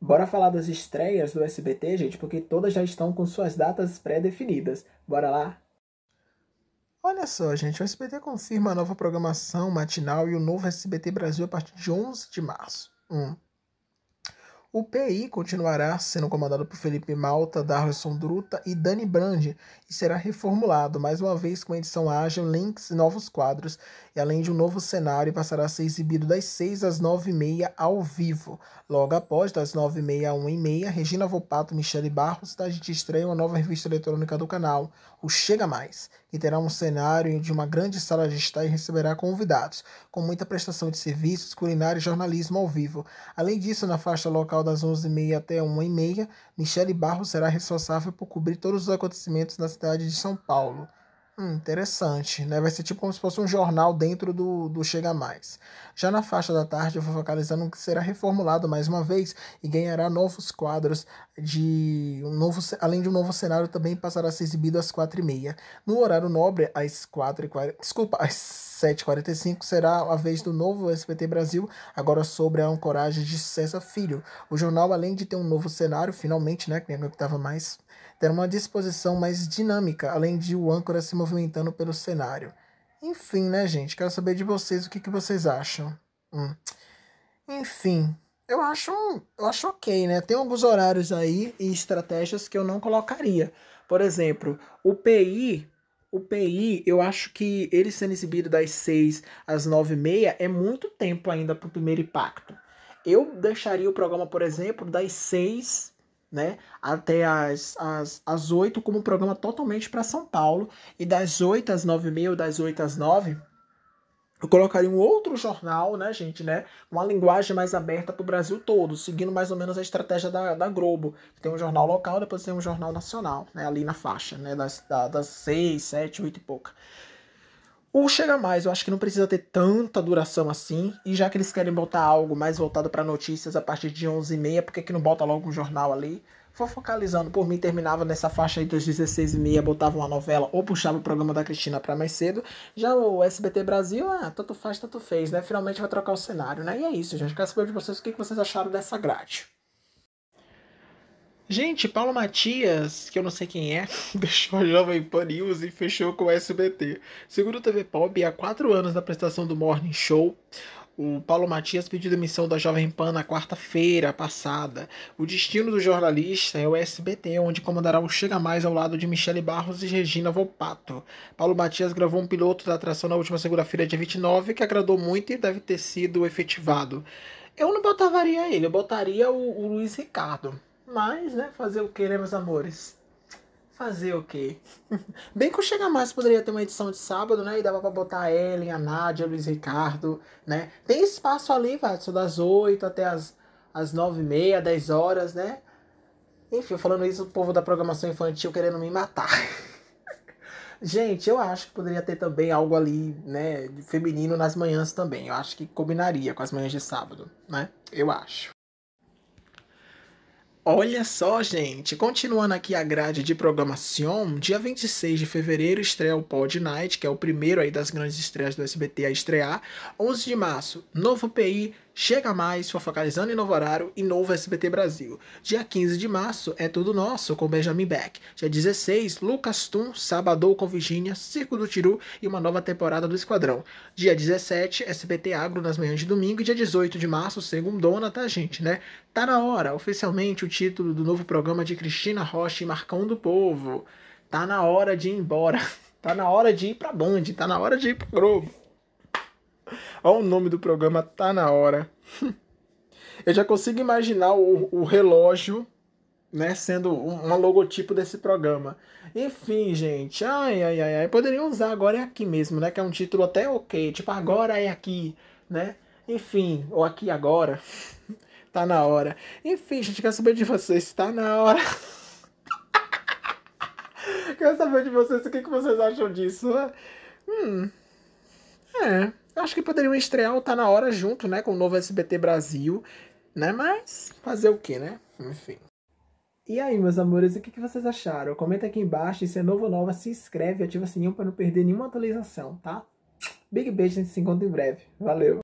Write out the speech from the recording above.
Bora falar das estreias do SBT, gente, porque todas já estão com suas datas pré-definidas. Bora lá? Olha só, gente, o SBT confirma a nova programação matinal e o novo SBT Brasil a partir de 11 de março. Hum. O PI continuará sendo comandado por Felipe Malta, Darlison Druta e Dani Brandi e será reformulado, mais uma vez com edição ágil, links e novos quadros, e além de um novo cenário, passará a ser exibido das 6 às 9h30 ao vivo. Logo após, das 9h30 a 1h30, Regina Vopato, e Michele Barros da tá? gente estreia uma nova revista eletrônica do canal, o Chega Mais, que terá um cenário de uma grande sala de estar e receberá convidados, com muita prestação de serviços, culinária e jornalismo ao vivo. Além disso, na faixa local das 11h30 até 1h30, Michele Barros será responsável por cobrir todos os acontecimentos na cidade de São Paulo. Hum, interessante, né? Vai ser tipo como se fosse um jornal dentro do, do Chega Mais. Já na faixa da tarde, eu vou focalizando que será reformulado mais uma vez e ganhará novos quadros de um novo, além de um novo cenário, também passará a ser exibido às quatro e meia. No horário nobre, às quatro e quarenta, desculpa, às 7h45 será a vez do novo SBT Brasil, agora sobre a ancoragem de César Filho. O jornal, além de ter um novo cenário, finalmente, né, que estava mais, ter uma disposição mais dinâmica, além de o âncora se movimentando pelo cenário. Enfim, né, gente? Quero saber de vocês o que, que vocês acham. Hum. Enfim, eu acho, eu acho ok, né? Tem alguns horários aí e estratégias que eu não colocaria. Por exemplo, o PI o PI, eu acho que ele sendo exibido das 6 às 9 e meia é muito tempo ainda para o primeiro impacto. Eu deixaria o programa, por exemplo, das 6 né, até as, as, as 8 como um programa totalmente para São Paulo e das 8 às 9 e meia ou das 8 às 9 eu colocaria um outro jornal, né, gente, né? Uma linguagem mais aberta para o Brasil todo, seguindo mais ou menos a estratégia da, da Globo. Tem um jornal local, depois tem um jornal nacional, né? Ali na faixa, né? Das, da, das seis, sete, oito e pouca. O Chega Mais, eu acho que não precisa ter tanta duração assim. E já que eles querem botar algo mais voltado para notícias a partir de onze e meia por que, que não bota logo um jornal ali? focalizando por mim, terminava nessa faixa aí das 16h30, botava uma novela ou puxava o programa da Cristina para mais cedo. Já o SBT Brasil, ah, tanto faz, tanto fez, né? Finalmente vai trocar o cenário, né? E é isso, gente. Quero saber de vocês o que vocês acharam dessa grade. Gente, Paulo Matias, que eu não sei quem é, deixou a Jovem Pan News e fechou com o SBT. Segundo o TV Pop, há quatro anos da prestação do Morning Show, o Paulo Matias pediu demissão da Jovem Pan na quarta-feira passada. O destino do jornalista é o SBT, onde comandará o Chega Mais ao lado de Michele Barros e Regina Volpato. Paulo Matias gravou um piloto da atração na última segunda-feira, dia 29, que agradou muito e deve ter sido efetivado. Eu não botaria ele, eu botaria o, o Luiz Ricardo. Mas, né, fazer o que, né, meus amores? Fazer o quê? Bem que o Chega Mais poderia ter uma edição de sábado, né? E dava pra botar a Ellen, a Nádia, o Luiz Ricardo, né? Tem espaço ali, Watson, das 8 até as, as 9 e meia, 10 horas, né? Enfim, falando isso, o povo da programação infantil querendo me matar. Gente, eu acho que poderia ter também algo ali, né? Feminino nas manhãs também. Eu acho que combinaria com as manhãs de sábado, né? Eu acho. Olha só, gente! Continuando aqui a grade de programação, dia 26 de fevereiro estreia o Pod Night, que é o primeiro aí das grandes estreias do SBT a estrear. 11 de março, novo PI, Chega mais, fofocalizando em novo horário e novo SBT Brasil. Dia 15 de março é tudo nosso com Benjamin Beck. Dia 16, Lucas Tum, Sabadou com Virgínia, Circo do Tiru e uma nova temporada do Esquadrão. Dia 17, SBT Agro nas manhãs de domingo. E dia 18 de março, segundona, tá, gente, né? Tá na hora, oficialmente, o título do novo programa de Cristina Rocha e Marcão do Povo. Tá na hora de ir embora. Tá na hora de ir pra Band, tá na hora de ir pro Globo. Olha o nome do programa, tá na hora. Eu já consigo imaginar o, o relógio, né, sendo um, um, logotipo desse programa. Enfim, gente, ai, ai, ai, ai, poderiam usar agora é aqui mesmo, né, que é um título até ok, tipo agora é aqui, né? Enfim, ou aqui agora, tá na hora. Enfim, gente, quero saber de vocês, tá na hora. quero saber de vocês, o que, que vocês acham disso? Hum acho que poderiam estrear ou Tá Na Hora junto, né? Com o novo SBT Brasil, né? Mas fazer o quê, né? Enfim. E aí, meus amores, o que, que vocês acharam? Comenta aqui embaixo, e se é novo ou nova, se inscreve, e ativa o sininho para não perder nenhuma atualização, tá? Big beijo, a gente se encontra em breve. Valeu!